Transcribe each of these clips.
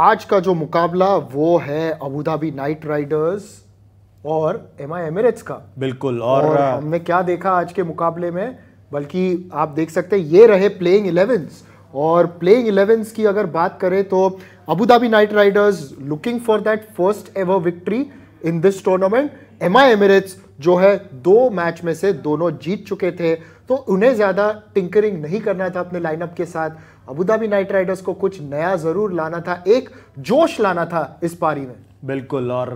आज का जो मुकाबला वो है अबूधाबी नाइट राइडर्स और एम आई एमिरेट्स का बिल्कुल और, और हमने क्या देखा आज के मुकाबले में बल्कि आप देख सकते हैं ये रहे प्लेइंग इलेवेंस और प्लेइंग इलेवेंस की अगर बात करें तो Abu Dhabi Knight Riders looking for that first ever victory in this tournament M I Emirates जो है दो मैच में से दोनों जीत चुके थे तो उन्हें ज़्यादा टिंकरिंग नहीं करना था अपने लाइनअप के साथ अबूधाबी नाइट राइडर्स को कुछ नया ज़रूर लाना था एक जोश लाना था इस पारी में बिल्कुल और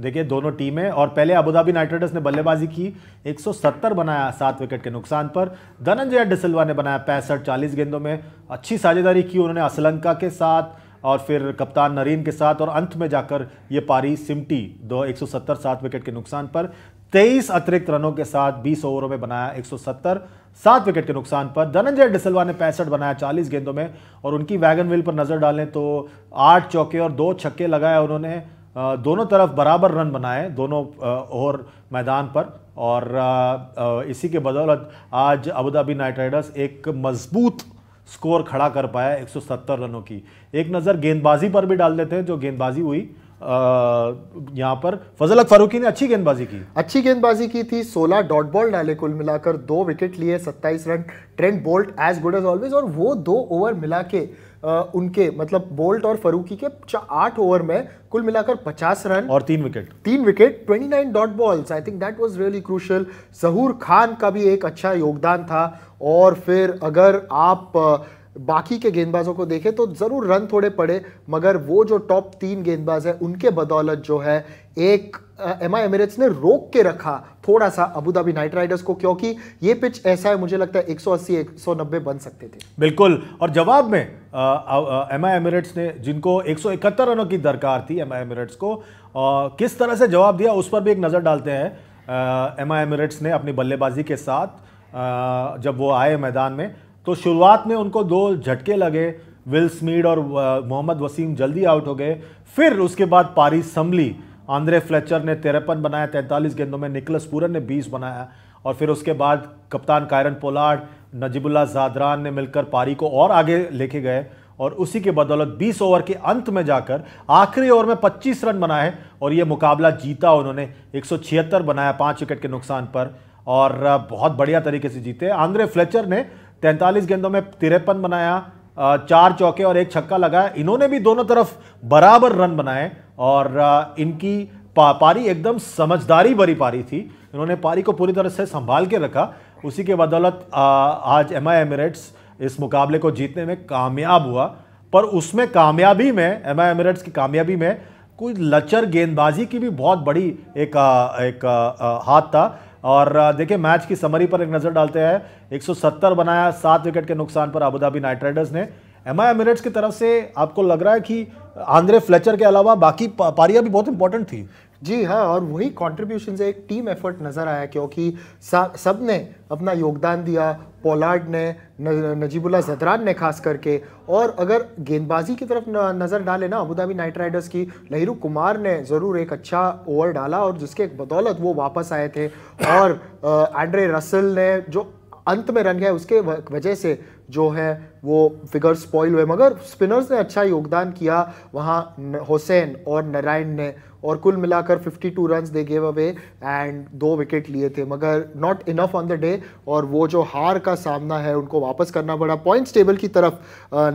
देखिए दोनों टीमें और पहले अबूधाबी नाइट राइडर्स ने बल्लेबाजी की 170 बनाया सात विकेट के नुकसान पर धनंजय डिसल्वा ने बनाया पैंसठ चालीस गेंदों में अच्छी साझेदारी की उन्होंने असलंका के साथ और फिर कप्तान नरीन के साथ और अंत में जाकर ये पारी सिमटी दो एक सौ सात विकेट के नुकसान पर तेईस अतिरिक्त रनों के साथ 20 ओवरों में बनाया 170 सात विकेट के नुकसान पर धनंजय डिसलवा ने पैंसठ बनाया 40 गेंदों में और उनकी वैगन व्हील पर नजर डालें तो आठ चौके और दो छक्के लगाए उन्होंने दोनों तरफ बराबर रन बनाए दोनों ओवर मैदान पर और इसी के बदौलत आज अबूधाबी नाइट राइडर्स एक मजबूत स्कोर खड़ा कर पाया 170 रनों की एक नज़र गेंदबाजी पर भी डाल देते हैं जो गेंदबाजी हुई यहाँ पर फजल अक फारूकी ने अच्छी गेंदबाजी की अच्छी गेंदबाजी की थी 16 डॉट बॉल डाले कुल मिलाकर दो विकेट लिए 27 run Trent Boult as good as always और वो दो ओवर मिला के Uh, उनके मतलब बोल्ट और फरूकी के आठ ओवर में कुल मिलाकर पचास रन और तीन विकेट तीन wicket twenty nine dot balls I think that was really crucial Zahoor Khan का भी एक अच्छा योगदान था और फिर अगर आप uh, बाकी के गेंदबाजों को देखें तो ज़रूर रन थोड़े पड़े मगर वो जो टॉप तीन गेंदबाज है उनके बदौलत जो है एक एम आई एमरेट्स ने रोक के रखा थोड़ा सा अबू धाबी नाइट राइडर्स को क्योंकि ये पिच ऐसा है मुझे लगता है 180 190 बन सकते थे बिल्कुल और जवाब में एम आई एमरेट्स ने जिनको 171 रनों की दरकार थी एम आई एमरेट्स को आ, किस तरह से जवाब दिया उस पर भी एक नज़र डालते हैं एम आई एमरेट्स ने अपनी बल्लेबाजी के साथ आ, जब वो आए मैदान में तो शुरुआत में उनको दो झटके लगे विल स्मीड और मोहम्मद वसीम जल्दी आउट हो गए फिर उसके बाद पारी समली आंद्रे फ्लेचर ने तिरपन बनाया तैंतालीस गेंदों में निकलस पूरन ने बीस बनाया और फिर उसके बाद कप्तान कायरन पोलार्ड नजीबुल्ला जादरान ने मिलकर पारी को और आगे लेके गए और उसी के बदौलत 20 ओवर के अंत में जाकर आखिरी ओवर में 25 रन बनाए और ये मुकाबला जीता उन्होंने 176 बनाया पाँच विकेट के नुकसान पर और बहुत बढ़िया तरीके से जीते आंद्रे फ्लेचर ने तैंतालीस गेंदों में तिरपन बनाया चार चौके और एक छक्का लगाया इन्होंने भी दोनों तरफ बराबर रन बनाए और इनकी पा, पारी एकदम समझदारी भरी पारी थी इन्होंने पारी को पूरी तरह से संभाल के रखा उसी के बदौलत आज एम आई एमिरेट्स इस मुकाबले को जीतने में कामयाब हुआ पर उसमें कामयाबी में एम आई एमिरेट्स की कामयाबी में कोई लचर गेंदबाजी की भी बहुत बड़ी एक, एक, एक हाथ था और देखिए मैच की समरी पर एक नज़र डालते हैं 170 बनाया सात विकेट के नुकसान पर अबूधाबी नाइट राइडर्स ने एम आई एमिरेट्स की तरफ से आपको लग रहा है कि आंद्रे फ्लेचर के अलावा बाकी पारियां भी बहुत इंपॉर्टेंट थी जी हाँ और वही कॉन्ट्रीब्यूशन से एक टीम एफर्ट नज़र आया क्योंकि सब ने अपना योगदान दिया पोलार्ड ने नजीबुल्ला जदरान ने खास करके और अगर गेंदबाजी की तरफ नज़र डाले ना अबूधाबी नाइट राइडर्स की लहरू कुमार ने ज़रूर एक अच्छा ओवर डाला और जिसके बदौलत वो वापस आए थे और एंड्रे रसल ने जो अंत में रन गया उसके वजह से जो है वो फिगर स्पॉइल हुए मगर स्पिनर्स ने अच्छा योगदान किया वहाँ हुसैन और नारायण ने और कुल मिलाकर 52 टू रन दे गेव अवे एंड दो विकेट लिए थे मगर not enough on the day और वो जो हार का सामना है उनको वापस करना पड़ा पॉइंट्स टेबल की तरफ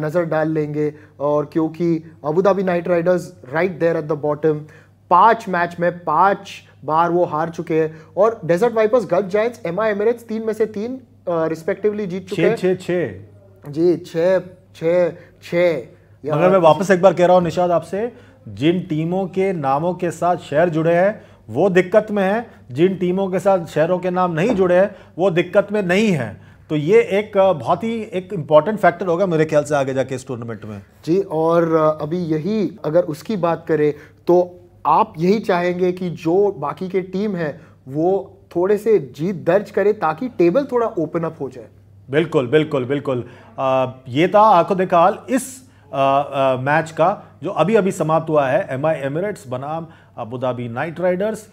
नज़र डाल लेंगे और क्योंकि Abu Dhabi Knight Riders right there at the bottom पाँच मैच में पाँच बार वो हार चुके हैं और Desert Vipers Gulf Giants M I Emirates तीन में से तीन रिस्पेक्टिवली जीत चुके हैं छे जी छः छः छः मगर मैं वापस एक बार कह रहा हूं निषाद आपसे जिन टीमों के नामों के साथ शहर जुड़े हैं वो दिक्कत में है जिन टीमों के साथ शहरों के नाम नहीं जुड़े हैं वो दिक्कत में नहीं है तो ये एक बहुत ही एक इम्पॉर्टेंट फैक्टर होगा मेरे ख्याल से आगे जाके इस टूर्नामेंट में जी और अभी यही अगर उसकी बात करें तो आप यही चाहेंगे कि जो बाकी के टीम है वो थोड़े से जीत दर्ज करे ताकि टेबल थोड़ा ओपन अप हो जाए बिल्कुल बिल्कुल बिल्कुल आ, ये था आंखों देखाल इस आ, आ, मैच का जो अभी अभी समाप्त हुआ है एम आई एमिरेट्स बनाम अबू धाबी नाइट राइडर्स